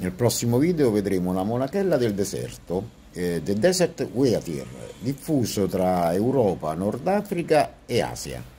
Nel prossimo video vedremo la monachella del deserto, eh, The Desert Weatir, diffuso tra Europa, Nord Africa e Asia.